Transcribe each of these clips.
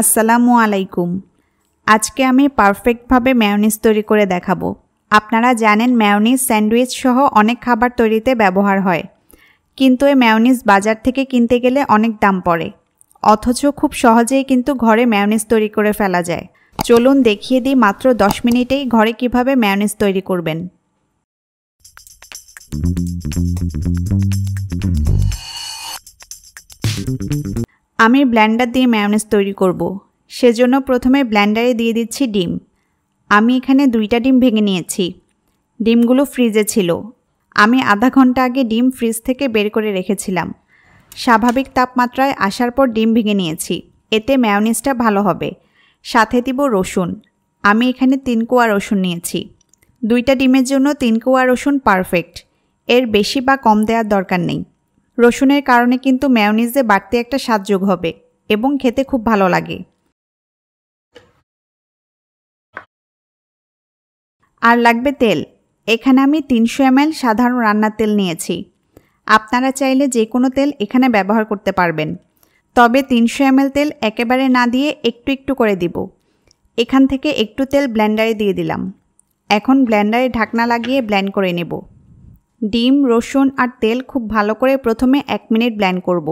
আসসালামু আলাইকুম আজকে আমি পারফেক্টভাবে ম্যাওনিজ তৈরি করে দেখাবো আপনারা জানেন ম্যাওনিজ স্যান্ডউইচ সহ অনেক খাবার তৈরিতে ব্যবহার হয় কিন্তু এই ম্যাওনিজ বাজার থেকে কিনতে গেলে অনেক দাম পড়ে অথচ খুব সহজেই কিন্তু ঘরে ম্যাওনিজ তৈরি করে ফেলা যায় চলুন দেখিয়ে দিই মাত্র দশ মিনিটেই ঘরে কিভাবে ম্যাওনিজ তৈরি করবেন আমি ব্ল্যান্ডার দিয়ে ম্যায়নেজ তৈরি করব। সেজন্য প্রথমে ব্ল্যান্ডারে দিয়ে দিচ্ছি ডিম আমি এখানে দুইটা ডিম ভেঙে নিয়েছি ডিমগুলো ফ্রিজে ছিল আমি আধা ঘন্টা আগে ডিম ফ্রিজ থেকে বের করে রেখেছিলাম স্বাভাবিক তাপমাত্রায় আসার পর ডিম ভেঙে নিয়েছি এতে ম্যায়নিজটা ভালো হবে সাথে দিব রসুন আমি এখানে তিন কোয়া রসুন নিয়েছি দুইটা ডিমের জন্য তিন কোয়া রসুন পারফেক্ট এর বেশি বা কম দেওয়ার দরকার নেই রসুনের কারণে কিন্তু ম্যায়োনিজে বাড়তি একটা স্বাদ যোগ হবে এবং খেতে খুব ভালো লাগে আর লাগবে তেল এখানে আমি তিনশো এমএল সাধারণ রান্নার তেল নিয়েছি আপনারা চাইলে যে কোনো তেল এখানে ব্যবহার করতে পারবেন তবে তিনশো এমএল তেল একেবারে না দিয়ে একটু একটু করে দিব এখান থেকে একটু তেল ব্লেন্ডারে দিয়ে দিলাম এখন ব্লেন্ডারে ঢাকনা লাগিয়ে ব্লেন্ড করে নেব ডিম রসুন আর তেল খুব ভালো করে প্রথমে এক মিনিট ব্ল্যান্ড করব।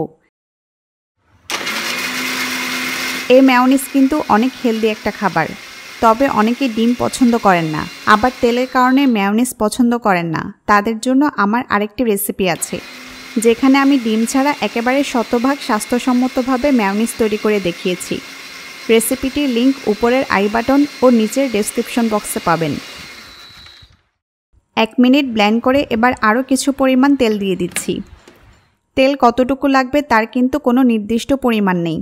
এই ম্যাওনিস কিন্তু অনেক হেলদি একটা খাবার তবে অনেকে ডিম পছন্দ করেন না আবার তেলের কারণে ম্যাওনিস পছন্দ করেন না তাদের জন্য আমার আরেকটি রেসিপি আছে যেখানে আমি ডিম ছাড়া একেবারে শতভাগ স্বাস্থ্যসম্মতভাবে ম্যাওনিস তৈরি করে দেখিয়েছি রেসিপিটির লিঙ্ক উপরের আই বাটন ও নিচের ডেসক্রিপশন বক্সে পাবেন এক মিনিট ব্ল্যান্ড করে এবার আরও কিছু পরিমাণ তেল দিয়ে দিচ্ছি তেল কতটুকু লাগবে তার কিন্তু কোনো নির্দিষ্ট পরিমাণ নেই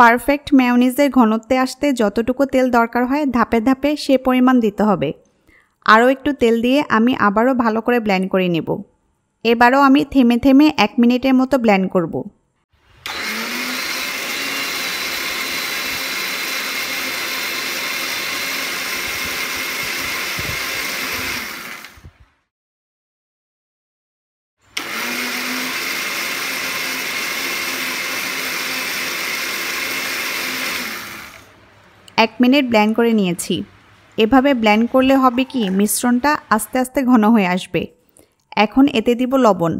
পারফেক্ট ম্যাওনিজের ঘনত্বে আসতে যতটুকু তেল দরকার হয় ধাপে ধাপে সে পরিমাণ দিতে হবে আরও একটু তেল দিয়ে আমি আবারও ভালো করে ব্ল্যান্ড করে নেব এবারও আমি থেমে থেমে এক মিনিটের মতো ব্ল্যান্ড করবো এক মিনিট ব্ল্যান্ড করে নিয়েছি এভাবে ব্ল্যান্ড করলে হবে কি মিশ্রণটা আস্তে আস্তে ঘন হয়ে আসবে এখন এতে দিব লবণ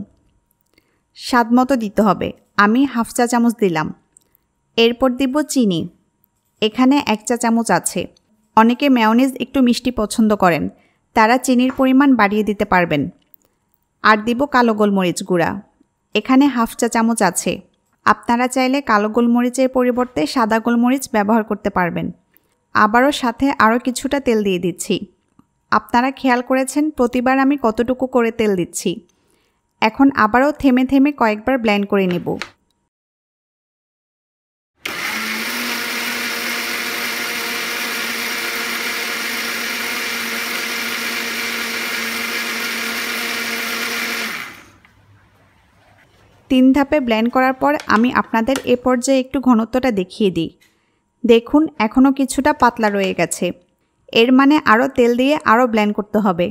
স্বাদ মতো দিতে হবে আমি হাফ চা চামচ দিলাম এরপর দিব চিনি এখানে এক চা চামচ আছে অনেকে ম্যাওনিজ একটু মিষ্টি পছন্দ করেন তারা চিনির পরিমাণ বাড়িয়ে দিতে পারবেন আর দিব কালো গোলমরিচ গুঁড়া এখানে হাফ চা চামচ আছে আপনারা চাইলে কালো গোলমরিচের পরিবর্তে সাদা গোলমরিচ ব্যবহার করতে পারবেন আবারও সাথে আরও কিছুটা তেল দিয়ে দিচ্ছি আপনারা খেয়াল করেছেন প্রতিবার আমি কতটুকু করে তেল দিচ্ছি এখন আবারও থেমে থেমে কয়েকবার ব্লেন্ড করে নেব তিন ধাপে ব্লেন্ড করার পর আমি আপনাদের এ পর্যায়ে একটু ঘনত্বটা দেখিয়ে দিই দেখুন এখনও কিছুটা পাতলা রয়ে গেছে এর মানে আরও তেল দিয়ে আরও ব্ল্যান্ড করতে হবে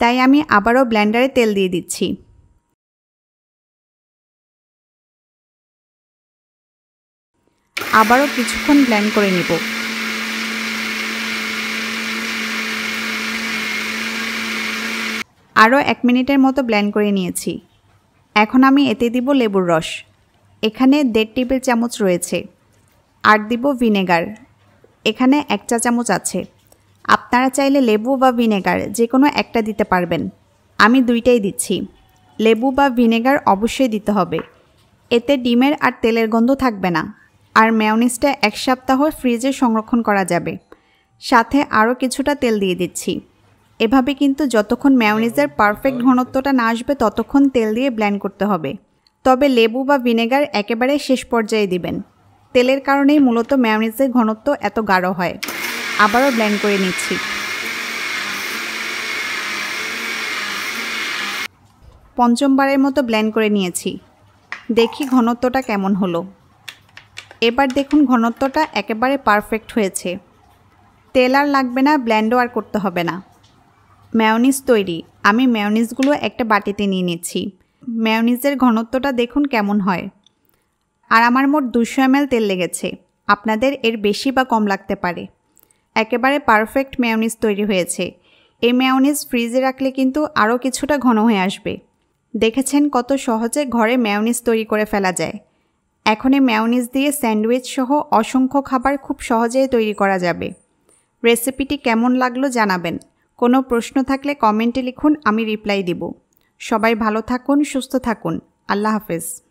তাই আমি আবারও ব্ল্যান্ডারে তেল দিয়ে দিচ্ছি আবারও কিছুক্ষণ ব্ল্যান্ড করে নেব আরও এক মিনিটের মতো ব্ল্যান্ড করে নিয়েছি এখন আমি এতে দিব লেবুর রস এখানে দেড় টেবিল চামচ রয়েছে আর দিব ভিনেগার এখানে এক চা চামচ আছে আপনারা চাইলে লেবু বা ভিনেগার যে কোনো একটা দিতে পারবেন আমি দুইটাই দিচ্ছি লেবু বা ভিনেগার অবশ্যই দিতে হবে এতে ডিমের আর তেলের গন্ধ থাকবে না আর মেয়নিজটা এক সপ্তাহ ফ্রিজে সংরক্ষণ করা যাবে সাথে আরও কিছুটা তেল দিয়ে দিচ্ছি এভাবে কিন্তু যতক্ষণ মেয়নিজের পারফেক্ট ঘনত্বটা না আসবে ততক্ষণ তেল দিয়ে ব্ল্যান্ড করতে হবে তবে লেবু বা ভিনেগার একেবারে শেষ পর্যায়ে দিবেন তেলের কারণেই মূলত ম্যামনিজের ঘনত্ব এত গাঢ় হয় আবারও ব্ল্যান্ড করে নিচ্ছি পঞ্চমবারের মতো ব্ল্যান্ড করে নিয়েছি দেখি ঘনত্বটা কেমন হলো এবার দেখুন ঘনত্বটা একেবারে পারফেক্ট হয়েছে তেল আর লাগবে না ব্ল্যান্ডও আর করতে হবে না ম্যাওনিস তৈরি আমি ম্যাওনিসগুলো একটা বাটিতে নিয়ে নিচ্ছি ম্যাওনিসের ঘনত্বটা দেখুন কেমন হয় আর আমার মোট দুশো এমএল তেল লেগেছে আপনাদের এর বেশি বা কম লাগতে পারে একেবারে পারফেক্ট মেয়নিজ তৈরি হয়েছে এই মেয়নিজ ফ্রিজে রাখলে কিন্তু আরও কিছুটা ঘন হয়ে আসবে দেখেছেন কত সহজে ঘরে মেয়নিজ তৈরি করে ফেলা যায় এখন এই মেয়নিজ দিয়ে স্যান্ডউইচ সহ অসংখ্য খাবার খুব সহজেই তৈরি করা যাবে রেসিপিটি কেমন লাগলো জানাবেন কোনো প্রশ্ন থাকলে কমেন্টে লিখুন আমি রিপ্লাই দিব সবাই ভালো থাকুন সুস্থ থাকুন আল্লাহ হাফেজ